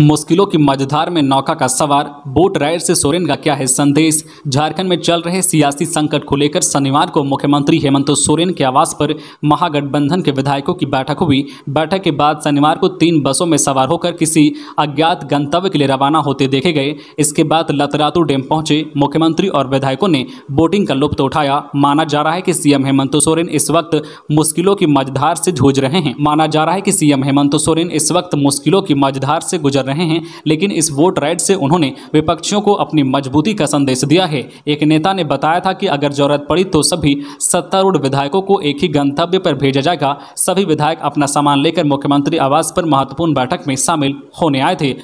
मुश्किलों की मझधार में नौका का सवार बोट राइड से सोरेन का क्या है संदेश झारखंड में चल रहे सियासी संकट को लेकर शनिवार को मुख्यमंत्री हेमंत सोरेन के आवास पर महागठबंधन के विधायकों की बैठक हुई बैठक के बाद शनिवार को तीन बसों में सवार होकर किसी अज्ञात गंतव्य के लिए रवाना होते देखे गए इसके बाद लतरातू डैम पहुंचे मुख्यमंत्री और विधायकों ने बोटिंग का लुप्त उठाया माना जा रहा है कि सीएम हेमंत सोरेन इस वक्त मुश्किलों की मझधार से जूझ रहे हैं माना जा रहा है कि सीएम हेमंत सोरेन इस वक्त मुश्किलों की मझधार से गुजर रहे हैं लेकिन इस वोट राइट से उन्होंने विपक्षियों को अपनी मजबूती का संदेश दिया है एक नेता ने बताया था कि अगर जरूरत पड़ी तो सभी सत्तारूढ़ विधायकों को एक ही गंतव्य पर भेजा जाएगा सभी विधायक अपना सामान लेकर मुख्यमंत्री आवास पर महत्वपूर्ण बैठक में शामिल होने आए थे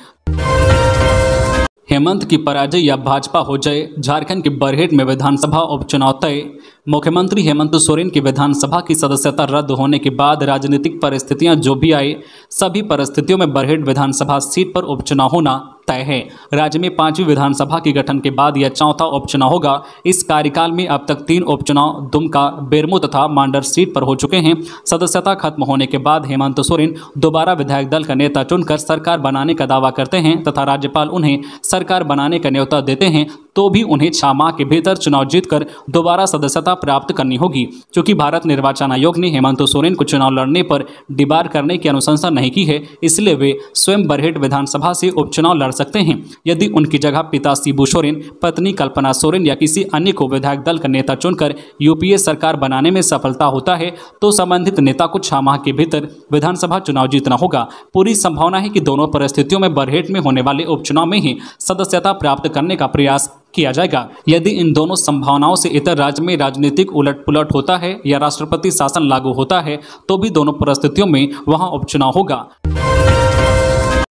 हेमंत की पराजय या भाजपा हो जाए झारखंड के बरहेट में विधानसभा उपचुनाव तय मुख्यमंत्री हेमंत सोरेन की विधानसभा की सदस्यता रद्द होने के बाद राजनीतिक परिस्थितियां जो भी आई सभी परिस्थितियों में बरहेट विधानसभा सीट पर उपचुनाव होना तय है राज्य में पांचवी विधानसभा के गठन के बाद यह चौथा उपचुनाव होगा इस कार्यकाल में अब तक तीन उपचुनाव दुमका बेरमो तथा मांडर सीट पर हो चुके हैं सदस्यता खत्म होने के बाद हेमंत सोरेन दोबारा विधायक दल का नेता चुनकर सरकार बनाने का दावा करते हैं तथा राज्यपाल उन्हें सरकार बनाने का न्यौता देते हैं तो भी उन्हें छह माह के भीतर चुनाव जीतकर दोबारा सदस्यता प्राप्त करनी होगी क्योंकि भारत निर्वाचन आयोग ने हेमंत सोरेन को चुनाव लड़ने पर डिबार करने की अनुशंसा नहीं की है इसलिए वे स्वयं बरहेट विधानसभा से उपचुनाव लड़ सकते हैं यदि उनकी जगह पिता शिबू सोरेन पत्नी कल्पना सोरेन या किसी अन्य को विधायक दल का नेता चुनकर यूपीए सरकार बनाने में सफलता होता है तो संबंधित नेता को छह माह के भीतर विधानसभा चुनाव जीतना होगा पूरी संभावना है कि दोनों परिस्थितियों में बरहेट में होने वाले उपचुनाव में ही सदस्यता प्राप्त करने का प्रयास किया जाएगा यदि इन दोनों संभावनाओं से इतर राज्य में राजनीतिक उलट पुलट होता है या राष्ट्रपति शासन लागू होता है तो भी दोनों परिस्थितियों में वहां उपचुनाव होगा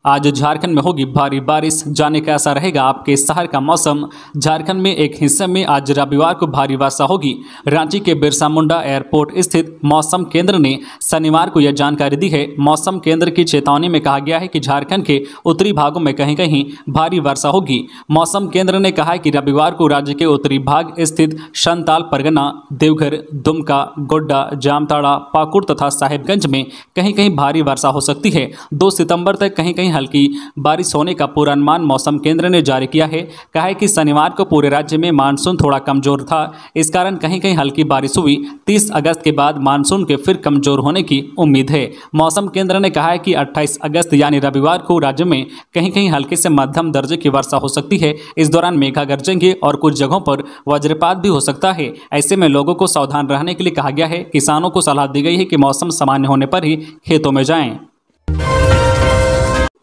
आज झारखंड में होगी भारी बारिश जाने कैसा रहेगा आपके शहर का मौसम झारखंड में एक हिस्से में आज रविवार को भारी वर्षा होगी रांची के बिरसा मुंडा एयरपोर्ट स्थित मौसम केंद्र ने शनिवार को यह जानकारी दी है मौसम केंद्र की चेतावनी में कहा गया है कि झारखंड के उत्तरी भागों में कहीं कहीं भारी वर्षा होगी मौसम केंद्र ने कहा है कि रविवार को राज्य के उत्तरी भाग स्थित संताल परगना देवघर दुमका गोड्डा जामताड़ा पाकुड़ तथा साहिबगंज में कहीं कहीं भारी वर्षा हो सकती है दो सितंबर तक कहीं कहीं हल्की बारिश होने का पूर्वानुमान मौसम केंद्र ने जारी किया है कहा है कि शनिवार को पूरे राज्य में मानसून थोड़ा कमजोर था इस कारण कहीं कहीं हल्की बारिश हुई तीस अगस्त के बाद मानसून के फिर कमजोर होने की उम्मीद है मौसम केंद्र ने कहा है कि अट्ठाईस अगस्त यानी रविवार को राज्य में कहीं कहीं हल्के से मध्यम दर्जे की वर्षा हो सकती है इस दौरान मेघा गर्जेंगे और कुछ जगहों पर वज्रपात भी हो सकता है ऐसे में लोगों को सावधान रहने के लिए कहा गया है किसानों को सलाह दी गई है कि मौसम सामान्य होने पर ही खेतों में जाएं।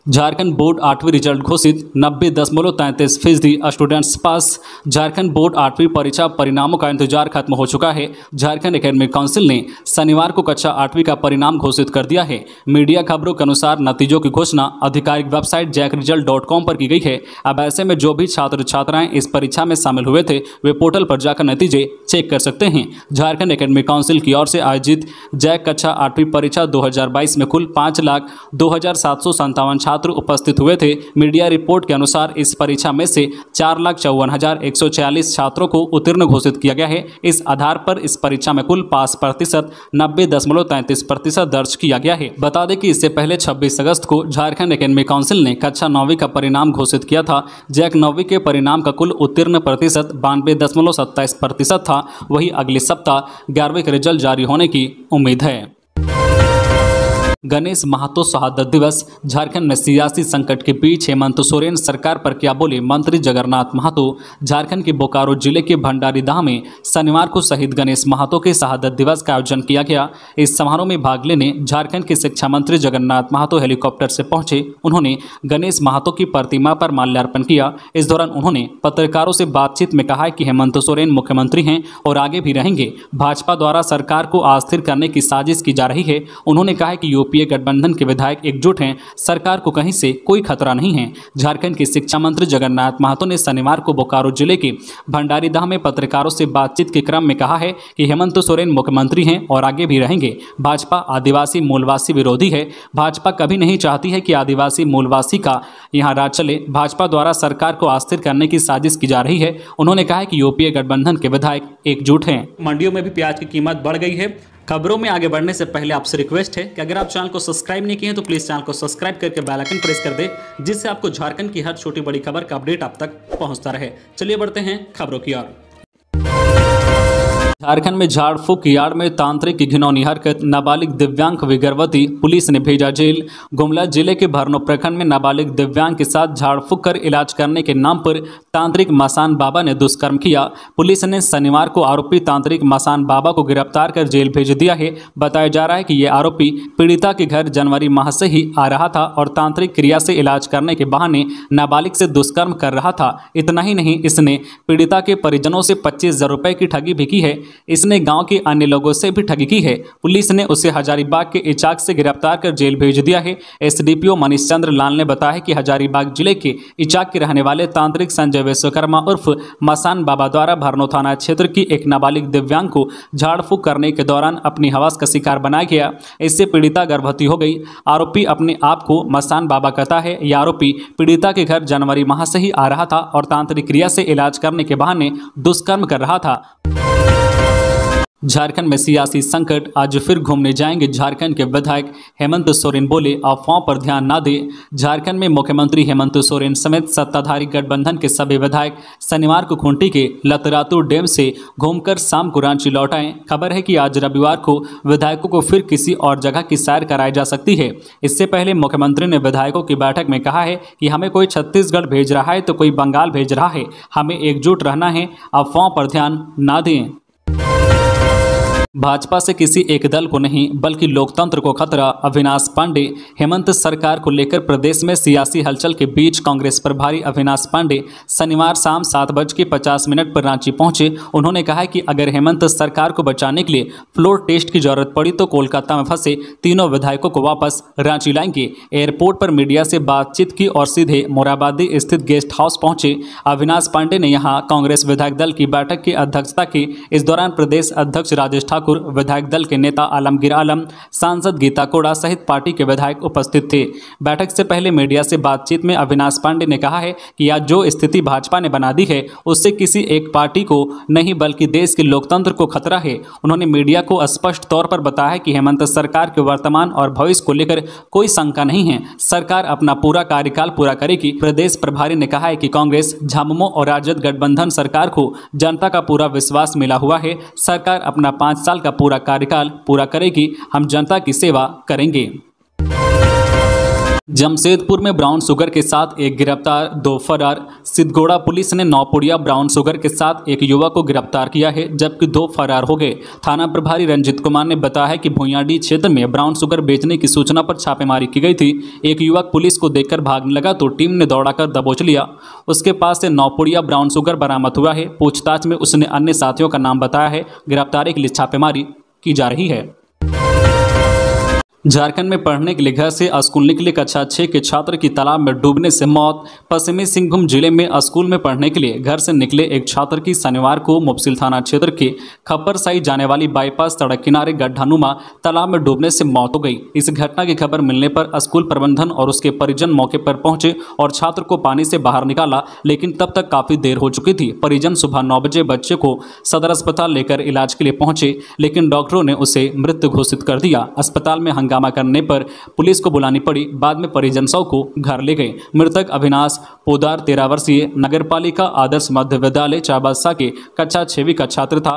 झारखंड बोर्ड आठवीं रिजल्ट घोषित नब्बे दशमलव तैंतीस फीसदी स्टूडेंट्स पास झारखंड बोर्ड आठवीं परीक्षा परिणामों का इंतजार खत्म हो चुका है झारखंड एकेडमिक काउंसिल ने शनिवार को कक्षा आठवीं का परिणाम घोषित कर दिया है मीडिया खबरों के अनुसार नतीजों की घोषणा आधिकारिक website JAC result dot com पर की गई है अब ऐसे में जो भी छात्र छात्राएं इस परीक्षा में शामिल हुए थे वे पोर्टल पर जाकर नतीजे चेक कर सकते हैं झारखंड एकेडमिक काउंसिल की ओर से आयोजित जैक कक्षा आठवीं परीक्षा दो में कुल पाँच लाख दो छात्र छात्र उपस्थित हुए थे मीडिया रिपोर्ट के अनुसार इस परीक्षा में से चार लाख चौवन हज़ार एक सौ छियालीस छात्रों को उत्तीर्ण घोषित किया गया है इस आधार पर इस परीक्षा में कुल पास प्रतिशत नब्बे दशमलव तैंतीस प्रतिशत दर्ज किया गया है बता दें कि इससे पहले छब्बीस अगस्त को झारखंड अकेडमी काउंसिल ने कक्षा नौवीं का परिणाम घोषित किया था जैक नौवीं के परिणाम का कुल उत्तीर्ण प्रतिशत बानवे दशमलव सत्ताईस प्रतिशत था वही अगले सप्ताह ग्यारहवीं का रिजल्ट जारी होने की उम्मीद है गणेश महातो शहादत दिवस झारखंड में सियासी संकट के बीच हेमंत सोरेन सरकार पर क्या बोले मंत्री जगन्नाथ महातो झारखंड के बोकारो जिले के भंडारीदाह में शनिवार को शहीद गणेश महातो के शहादत दिवस का आयोजन किया गया इस समारोह में भाग लेने झारखंड के शिक्षा मंत्री जगन्नाथ महातो हेलीकॉप्टर से पहुंचे उन्होंने गणेश महातो की प्रतिमा पर माल्यार्पण किया इस दौरान उन्होंने पत्रकारों से बातचीत में कहा कि हेमंत सोरेन मुख्यमंत्री हैं और आगे भी रहेंगे भाजपा द्वारा सरकार को अस्थिर करने की साजिश की जा रही है उन्होंने कहा कि यूपी यूपीए गठबंधन के विधायक एकजुट हैं सरकार को कहीं से कोई खतरा नहीं है झारखंड के शिक्षा मंत्री जगन्नाथ महतो ने शनिवार को बोकारो जिले के भंडारीदाह में पत्रकारों से बातचीत के क्रम में कहा है कि हेमंत सोरेन मुख्यमंत्री हैं और आगे भी रहेंगे भाजपा आदिवासी मूलवासी विरोधी है भाजपा कभी नहीं चाहती है कि आदिवासी मूलवासी का यहाँ राज चले भाजपा द्वारा सरकार को अस्थिर करने की साजिश की जा रही है उन्होंने कहा कि यूपीए गठबंधन के विधायक एकजुट हैं मंडियों में भी प्याज की कीमत बढ़ गई है खबरों में आगे बढ़ने से पहले आपसे रिक्वेस्ट है कि अगर आप चैनल को सब्सक्राइब नहीं किए हैं तो प्लीज़ चैनल को सब्सक्राइब करके बेल आइकन प्रेस कर दें जिससे आपको झारखंड की हर छोटी बड़ी खबर का अपडेट आप तक पहुंचता रहे चलिए बढ़ते हैं खबरों की ओर झारखंड में झाड़ यार्ड में तांत्रिक घिनौनी हरकत नाबालिग दिव्यांग विगर्भवती पुलिस ने भेजा जेल गुमला जिले के भरनो प्रखंड में नाबालिग दिव्यांग के साथ झाड़ कर इलाज करने के नाम पर तांत्रिक मसान बाबा ने दुष्कर्म किया पुलिस ने शनिवार को आरोपी तांत्रिक मसान बाबा को गिरफ्तार कर जेल भेज दिया है बताया जा रहा है कि ये आरोपी पीड़िता के घर जनवरी माह से ही आ रहा था और तांत्रिक क्रिया से इलाज करने के बहाने नाबालिग से दुष्कर्म कर रहा था इतना ही नहीं इसने पीड़िता के परिजनों से पच्चीस हजार की ठगी भी की है इसने गांव के अन्य लोगों से भी ठगी की है पुलिस ने उसे हजारीबाग के इचाक से गिरफ्तार कर जेल भेज दिया है एसडीपीओ मनीष चंद्र लाल ने बताया कि हजारीबाग जिले के इचाक के रहने वाले तांत्रिक संजय विश्वकर्मा उर्फ मसान बाबा द्वारा भरनो थाना क्षेत्र की एक नाबालिग दिव्यांग को झाड़फूक करने के दौरान अपनी हवास का शिकार बनाया गया इससे पीड़िता गर्भवती हो गई आरोपी अपने आप को मसान बाबा कहता है यह आरोपी पीड़िता के घर जनवरी माह से ही आ रहा था और तांत्रिक क्रिया से इलाज करने के बहाने दुष्कर्म कर रहा था झारखंड में सियासी संकट आज फिर घूमने जाएंगे झारखंड के विधायक हेमंत सोरेन बोले अफवाहों पर ध्यान ना दें झारखंड में मुख्यमंत्री हेमंत सोरेन समेत सत्ताधारी गठबंधन के सभी विधायक शनिवार को खूंटी के लतरातू डैम से घूमकर शाम को रांची लौट आए खबर है कि आज रविवार को विधायकों को फिर किसी और जगह की सैर कराई जा सकती है इससे पहले मुख्यमंत्री ने विधायकों की बैठक में कहा है कि हमें कोई छत्तीसगढ़ भेज रहा है तो कोई बंगाल भेज रहा है हमें एकजुट रहना है अफवाहों पर ध्यान ना दें भाजपा से किसी एक दल को नहीं बल्कि लोकतंत्र को खतरा अविनाश पांडे हेमंत सरकार को लेकर प्रदेश में सियासी हलचल के बीच कांग्रेस प्रभारी अविनाश पांडे शनिवार शाम सात बज के पचास मिनट पर रांची पहुंचे उन्होंने कहा कि अगर हेमंत सरकार को बचाने के लिए फ्लोर टेस्ट की जरूरत पड़ी तो कोलकाता में फंसे तीनों विधायकों को वापस रांची लाएंगे एयरपोर्ट पर मीडिया से बातचीत की और सीधे मोराबादी स्थित गेस्ट हाउस पहुंचे अविनाश पांडे ने यहाँ कांग्रेस विधायक दल की बैठक की अध्यक्षता की इस दौरान प्रदेश अध्यक्ष राजेश ठाकुर विधायक दल के नेता आलमगीर आलम सांसद गीता कोड़ा सहित पार्टी के विधायक उपस्थित थे बैठक से पहले मीडिया से बातचीत में अविनाश पांडे ने कहा है कि आज जो स्थिति भाजपा ने बना दी है उससे किसी एक पार्टी को नहीं बल्कि देश के लोकतंत्र को खतरा है उन्होंने मीडिया को स्पष्ट तौर पर बताया कि हेमंत सरकार के वर्तमान और भविष्य को लेकर कोई शंका नहीं है सरकार अपना पूरा कार्यकाल पूरा करेगी प्रदेश प्रभारी ने कहा है कि कांग्रेस झामुमो और राजद गठबंधन सरकार को जनता का पूरा विश्वास मिला हुआ है सरकार अपना पांच साल का पूरा कार्यकाल पूरा करेगी हम जनता की सेवा करेंगे जमशेदपुर में ब्राउन शुगर के साथ एक गिरफ्तार दो फरार सिद्धगोड़ा पुलिस ने नौपुड़िया ब्राउन शुगर के साथ एक युवक को गिरफ्तार किया है जबकि दो फरार हो गए थाना प्रभारी रंजीत कुमार ने बताया कि भुयाडी क्षेत्र में ब्राउन शुगर बेचने की सूचना पर छापेमारी की गई थी एक युवक पुलिस को देखकर भागने लगा तो टीम ने दौड़ा दबोच लिया उसके पास से नौपुड़िया ब्राउन शुगर बरामद हुआ है पूछताछ में उसने अन्य साथियों का नाम बताया है गिरफ्तारी के लिए छापेमारी की जा रही है झारखंड में पढ़ने के लिए घर से स्कूल निकले कक्षा छः के छात्र की तालाब में डूबने से मौत पश्चिमी सिंहभूम जिले में स्कूल में पढ़ने के लिए घर से निकले एक छात्र की शनिवार को मुफसिल थाना क्षेत्र के खप्परसाई जाने वाली बाईपास सड़क किनारे गड्ढानुमा तालाब में डूबने से मौत हो गई इस घटना की खबर मिलने पर स्कूल प्रबंधन और उसके परिजन मौके पर पहुंचे और छात्र को पानी से बाहर निकाला लेकिन तब तक काफ़ी देर हो चुकी थी परिजन सुबह नौ बजे बच्चे को सदर अस्पताल लेकर इलाज के लिए पहुंचे लेकिन डॉक्टरों ने उसे मृत घोषित कर दिया अस्पताल में हंगामा करने पर पुलिस को बुलानी पड़ी बाद में परिजन सौ को घर ले गए मृतक अविनाश पोदार तेरह वर्षीय पालिका आदर्श मध्य विद्यालय चाबादशाह के कक्षा छवी का छात्र था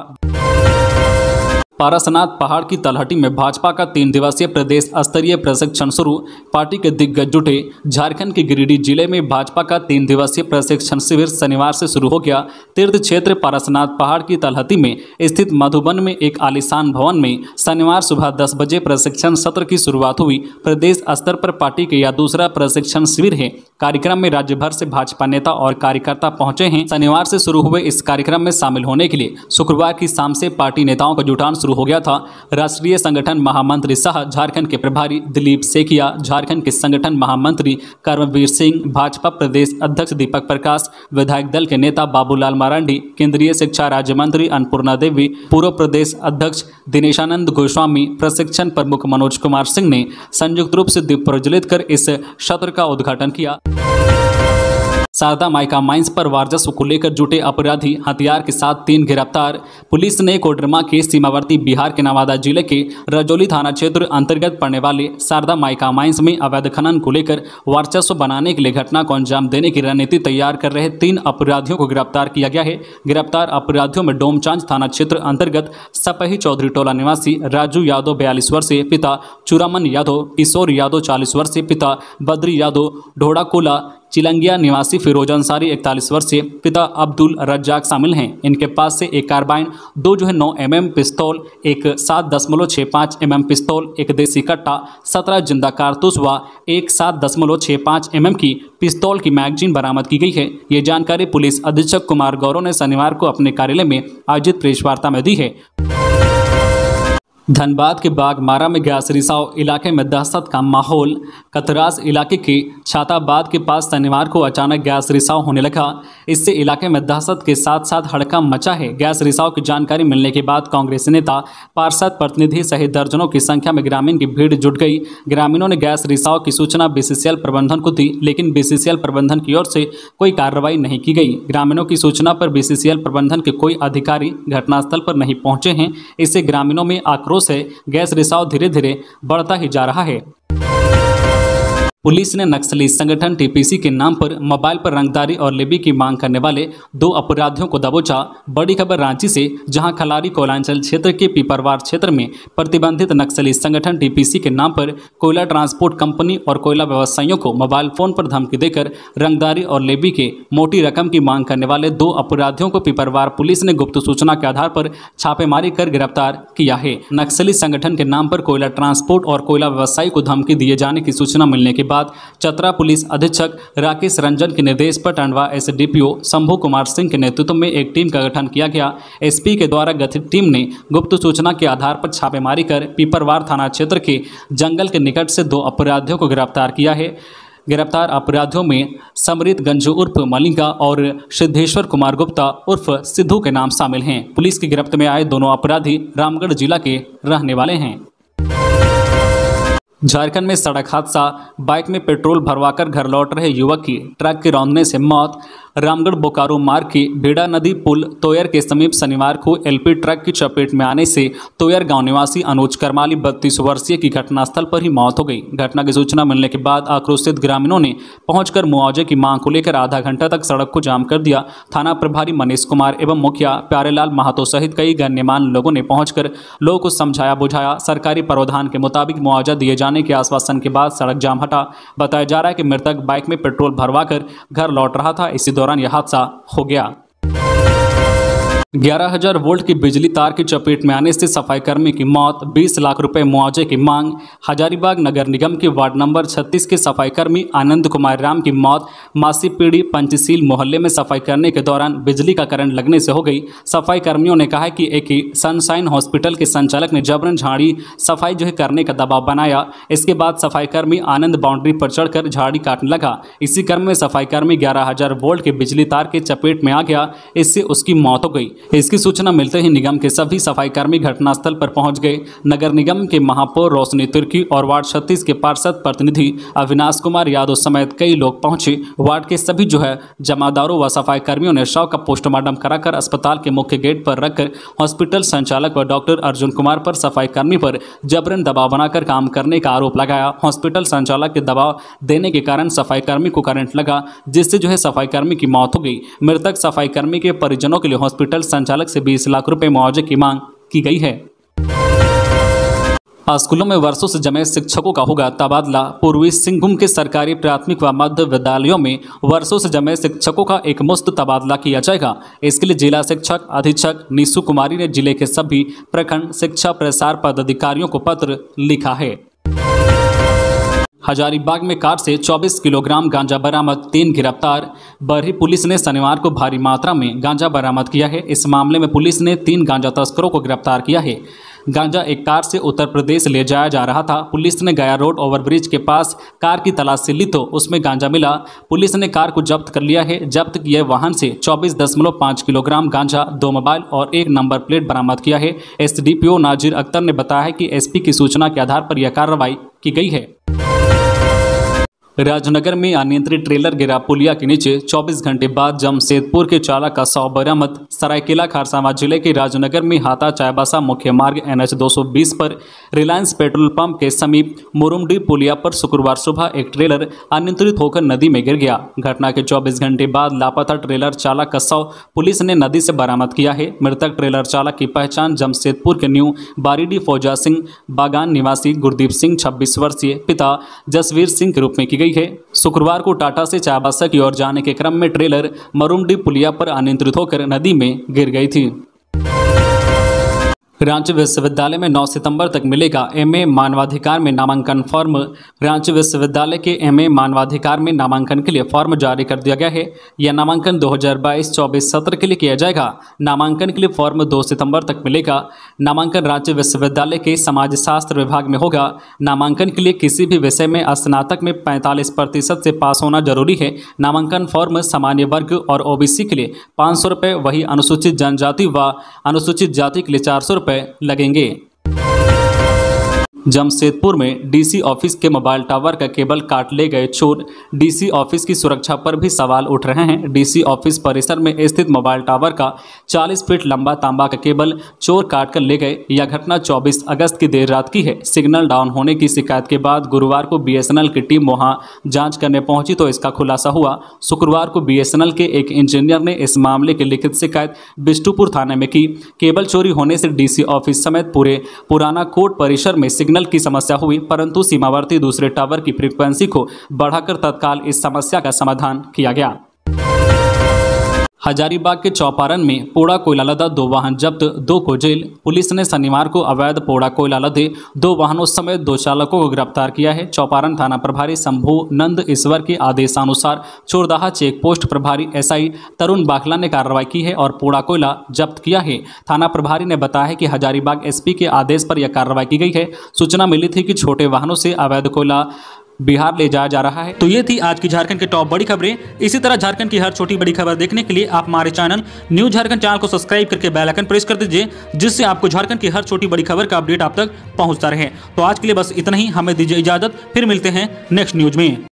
पारसनाथ पहाड़ की तलहटी में भाजपा का तीन दिवसीय प्रदेश स्तरीय प्रशिक्षण शुरू पार्टी के दिग्गज जुटे झारखंड के गिरिडीह जिले में भाजपा का तीन दिवसीय प्रशिक्षण शिविर शनिवार से शुरू हो गया तीर्थ क्षेत्र पारसनाथ पहाड़ की तलहटी में स्थित मधुबन में एक आलिशान भवन में शनिवार सुबह दस बजे प्रशिक्षण सत्र की शुरुआत हुई प्रदेश स्तर पर पार्टी के यह दूसरा प्रशिक्षण शिविर है कार्यक्रम में राज्य भर से भाजपा नेता और कार्यकर्ता पहुंचे हैं शनिवार से शुरू हुए इस कार्यक्रम में शामिल होने के लिए शुक्रवार की शाम से पार्टी नेताओं का जुटान शुरू हो गया था राष्ट्रीय संगठन महामंत्री शाह झारखंड के प्रभारी दिलीप सेकिया झारखंड के संगठन महामंत्री कर्मवीर सिंह भाजपा प्रदेश अध्यक्ष दीपक प्रकाश विधायक दल के नेता बाबूलाल मारांडी केंद्रीय शिक्षा राज्य मंत्री अन्नपूर्णा देवी पूर्व प्रदेश अध्यक्ष दिनेशानंद गोस्वामी प्रशिक्षण प्रमुख मनोज कुमार सिंह ने संयुक्त रूप से दीप प्रज्वलित कर इस सत्र का उद्घाटन किया शारदा माइका माइंस पर वार्चस्व को लेकर जुटे अपराधी हथियार के साथ तीन गिरफ्तार पुलिस ने कोडरमा के सीमावर्ती बिहार के नवादा जिले के रजौली थाना क्षेत्र अंतर्गत पड़ने वाले शारदा माइका माइंस में अवैध खनन को लेकर वर्चस्व बनाने के लिए घटना को अंजाम देने की रणनीति तैयार कर रहे तीन अपराधियों को गिरफ्तार किया गया है गिरफ्तार अपराधियों में डोमचांच थाना क्षेत्र अंतर्गत सपही चौधरी टोला निवासी राजू यादव बयालीस वर्षीय पिता चूरामन यादव किशोर यादव चालीस वर्षीय पिता बद्री यादव ढोड़ाकोला चिलंगिया निवासी फिरोज अंसारी इकतालीस वर्षीय पिता अब्दुल रज्जाक शामिल हैं इनके पास से एक कार्बाइन दो जो है नौ एम एम पिस्तौल एक सात दशमलव छः पाँच एम एम पिस्तौल एक देसी कट्टा सत्रह जिंदा कारतूस व एक सात दशमलव छः पाँच एम एम की पिस्तौल की मैगजीन बरामद की गई है ये जानकारी पुलिस अधीक्षक कुमार गौरव ने शनिवार को अपने कार्यालय में आयोजित प्रेस वार्ता में दी है धनबाद के बागमारा में गैस रिसाव इलाके में दहशत का माहौल कतराज इलाके के छाताबाद के पास शनिवार को अचानक गैस रिसाव होने लगा इससे इलाके में दहशत के साथ साथ हड़कम मचा है गैस रिसाव की जानकारी मिलने के बाद कांग्रेस नेता पार्षद प्रतिनिधि सहित दर्जनों की संख्या में ग्रामीण की भीड़ जुट गई ग्रामीणों ने गैस रिसाव की सूचना बी प्रबंधन को दी लेकिन बी प्रबंधन की ओर से कोई कार्रवाई नहीं की गई ग्रामीणों की सूचना पर बी प्रबंधन के कोई अधिकारी घटनास्थल पर नहीं पहुंचे हैं इससे ग्रामीणों में आक्रोश से गैस रिसाव धीरे धीरे बढ़ता ही जा रहा है पुलिस ने नक्सली संगठन टीपीसी के नाम पर मोबाइल पर रंगदारी और लेबी की मांग करने वाले दो अपराधियों को दबोचा बड़ी खबर रांची से जहां खलारी कोलांचल क्षेत्र के पिपरवार क्षेत्र में प्रतिबंधित नक्सली संगठन टीपीसी के नाम पर कोयला ट्रांसपोर्ट कंपनी और कोयला व्यवसायियों को मोबाइल फोन पर धमकी देकर रंगदारी और लेबी के मोटी रकम की मांग करने वाले दो अपराधियों को पीपरवार पुलिस ने गुप्त सूचना के आधार पर छापेमारी कर गिरफ्तार किया है नक्सली संगठन के नाम पर कोयला ट्रांसपोर्ट और कोयला व्यवसायी को धमकी दिए जाने की सूचना मिलने के बाद चतरा पुलिस अधीक्षक राकेश रंजन के निर्देश पर टंडवा एस शंभू कुमार सिंह के नेतृत्व में एक टीम का गठन किया गया एसपी के द्वारा गठित टीम ने गुप्त सूचना के आधार पर छापेमारी कर पीपरवार थाना क्षेत्र के जंगल के निकट से दो अपराधियों को गिरफ्तार किया है गिरफ्तार अपराधियों में समृत गंजू उर्फ मलिंगा और सिद्धेश्वर कुमार गुप्ता उर्फ सिद्धू के नाम शामिल हैं पुलिस की गिरफ्त में आए दोनों अपराधी रामगढ़ जिला के रहने वाले हैं झारखंड में सड़क हादसा बाइक में पेट्रोल भरवाकर घर लौट रहे युवक की ट्रक की रौंदने से मौत रामगढ़ बोकारो मार्ग के भेड़ा नदी पुल तोयर के समीप शनिवार को एलपी ट्रक की चपेट में आने से तोयर गांव निवासी अनुज करमाली बत्तीस वर्षीय की घटनास्थल पर ही मौत हो गई घटना की सूचना मिलने के बाद आक्रोशित ग्रामीणों ने पहुंचकर मुआवजे की मांग को लेकर आधा घंटा तक सड़क को जाम कर दिया थाना प्रभारी मनीष कुमार एवं मुखिया प्यारेलाल महातो सहित कई गण्यमान लोगों ने पहुंचकर लोगों को समझाया बुझाया सरकारी प्रावधान के मुताबिक मुआवजा दिए जाने के आश्वासन के बाद सड़क जाम हटा बताया जा रहा है कि मृतक बाइक में पेट्रोल भरवा घर लौट रहा था इसी दौरान यह हादसा हो गया ग्यारह हजार वोल्ट की बिजली तार की चपेट में आने से सफाईकर्मी की मौत 20 लाख रुपए मुआवजे की मांग हजारीबाग नगर निगम के वार्ड नंबर 36 के सफाईकर्मी आनंद कुमार राम की मौत मासी पीढ़ी पंचशील मोहल्ले में सफाई करने के दौरान बिजली का करंट लगने से हो गई सफाई कर्मियों ने कहा कि एक ही सनशाइन हॉस्पिटल के संचालक ने जबरन झाड़ी सफाई जो है करने का दबाव बनाया इसके बाद सफाईकर्मी आनंद बाउंड्री पर चढ़कर झाड़ी काटने लगा इसी क्रम में सफाईकर्मी ग्यारह वोल्ट की बिजली तार के चपेट में आ गया इससे उसकी मौत हो गई इसकी सूचना मिलते ही निगम के सभी सफाई कर्मी घटनास्थल पर पहुंच गए नगर निगम के महापौर रोशनी तुर्की और वार्ड छत्तीस के पार्षद प्रतिनिधि अविनाश कुमार यादव समेत कई लोग पहुंचे वार्ड के सभी जो है जमादारों व सफाई कर्मियों ने शव का पोस्टमार्टम कराकर अस्पताल के मुख्य गेट पर रखकर हॉस्पिटल संचालक व डॉक्टर अर्जुन कुमार पर सफाई कर्मी पर जबरन दबाव बनाकर काम करने का आरोप लगाया हॉस्पिटल संचालक के दबाव देने के कारण सफाई कर्मी को करंट लगा जिससे जो है सफाई कर्मी की मौत हो गई मृतक सफाई कर्मी के परिजनों के लिए हॉस्पिटल संचालक से 20 लाख रुपए मुआवजे की मांग की गई है स्कूलों में वर्षों से जमे शिक्षकों का होगा तबादला पूर्वी सिंहभूम के सरकारी प्राथमिक व मध्य विद्यालयों में वर्षों से जमे शिक्षकों का एक मुस्त तबादला किया जाएगा इसके लिए जिला शिक्षक अधीक्षक निशु कुमारी ने जिले के सभी प्रखंड शिक्षा प्रसार पदाधिकारियों को पत्र लिखा है हजारीबाग में कार से 24 किलोग्राम गांजा बरामद तीन गिरफ्तार बरही पुलिस ने शनिवार को भारी मात्रा में गांजा बरामद किया है इस मामले में पुलिस ने तीन गांजा तस्करों को गिरफ्तार किया है गांजा एक कार से उत्तर प्रदेश ले जाया जा रहा था पुलिस ने गया रोड ओवरब्रिज के पास कार की तलाशी ली तो उसमें गांजा मिला पुलिस ने कार को जब्त कर लिया है जब्त किए वाहन से 24.5 किलोग्राम गांजा दो मोबाइल और एक नंबर प्लेट बरामद किया है एसडीपीओ नाजिर अख्तर ने बताया है कि एसपी की सूचना के आधार पर यह कार्रवाई की गई है राजनगर में अनियंत्रित ट्रेलर गिरा पुलिया के नीचे 24 घंटे बाद जमशेदपुर के चालक का शव बरामद सरायकेला खरसावां जिले के राजनगर में हाथा चायबासा मुख्य मार्ग एनएच 220 पर रिलायंस पेट्रोल पंप के समीप मुरुमडी पुलिया पर शुक्रवार सुबह एक ट्रेलर अनियंत्रित होकर नदी में गिर गया घटना के चौबीस घंटे बाद लापता ट्रेलर चालक का शव पुलिस ने नदी से बरामद किया है मृतक ट्रेलर चालक की पहचान जमशेदपुर के न्यू बारीडी फौजा सिंह बागान निवासी गुरदीप सिंह छब्बीस वर्षीय पिता जसवीर सिंह के रूप में की गई ठीक है शुक्रवार को टाटा से चाबासा की ओर जाने के क्रम में ट्रेलर मरुमडी पुलिया पर अनियंत्रित होकर नदी में गिर गई थी रांची विश्वविद्यालय में 9 सितंबर तक मिलेगा एमए मानवाधिकार में नामांकन फॉर्म रांची विश्वविद्यालय के एमए मानवाधिकार में नामांकन के लिए फॉर्म जारी कर दिया गया है यह नामांकन 2022-24 सत्र के लिए किया जाएगा नामांकन के लिए फॉर्म 2 सितंबर तक मिलेगा नामांकन रांची विश्वविद्यालय के समाजशास्त्र विभाग में होगा नामांकन के लिए किसी भी विषय में स्नातक में पैंतालीस प्रतिशत से पास होना जरूरी है नामांकन फॉर्म सामान्य वर्ग और ओ के लिए पाँच सौ वही अनुसूचित जनजाति व अनुसूचित जाति के लिए चार सौ रुपये लगेंगे जमशेदपुर में डीसी ऑफिस के मोबाइल टावर का केबल काट ले गए चोर डीसी ऑफिस की सुरक्षा पर भी सवाल उठ रहे हैं डीसी ऑफिस परिसर में स्थित मोबाइल टावर का 40 फीट लंबा तांबा का केबल चोर काट कर ले गए यह घटना 24 अगस्त की देर रात की है सिग्नल डाउन होने की शिकायत के बाद गुरुवार को बीएसएनएल की टीम वहाँ जाँच करने पहुँची तो इसका खुलासा हुआ शुक्रवार को बी के एक इंजीनियर ने इस मामले की लिखित शिकायत बिष्टुपुर थाने में की केबल चोरी होने से डीसी ऑफिस समेत पूरे पुराना कोर्ट परिसर में सिग्नल की समस्या हुई परंतु सीमावर्ती दूसरे टावर की फ्रीक्वेंसी को बढ़ाकर तत्काल इस समस्या का समाधान किया गया हजारीबाग के चौपारण में पोड़ा कोयला लदा दो वाहन जब्त दो को जेल पुलिस ने शनिवार को अवैध पोड़ा कोयला लदे दो वाहनों समेत दो चालकों को गिरफ्तार किया है चौपारण थाना प्रभारी शंभू नंद ईश्वर के आदेशानुसार चोरदाहा चेक पोस्ट प्रभारी एसआई तरुण बाखला ने कार्रवाई की है और पोड़ा कोयला जब्त किया है थाना प्रभारी ने बताया है कि हजारीबाग एस के आदेश पर यह कार्रवाई की गई है सूचना मिली थी कि छोटे वाहनों से अवैध कोयला बिहार ले जाया जा रहा है तो ये थी आज की झारखंड की टॉप बड़ी खबरें इसी तरह झारखंड की हर छोटी बड़ी खबर देखने के लिए आप हमारे चैनल न्यूज झारखंड चैनल को सब्सक्राइब करके आइकन प्रेस कर दीजिए जिससे आपको झारखंड की हर छोटी बड़ी खबर का अपडेट आप तक पहुँचता रहे तो आज के लिए बस इतना ही हमें दीजिए इजाजत फिर मिलते हैं नेक्स्ट न्यूज में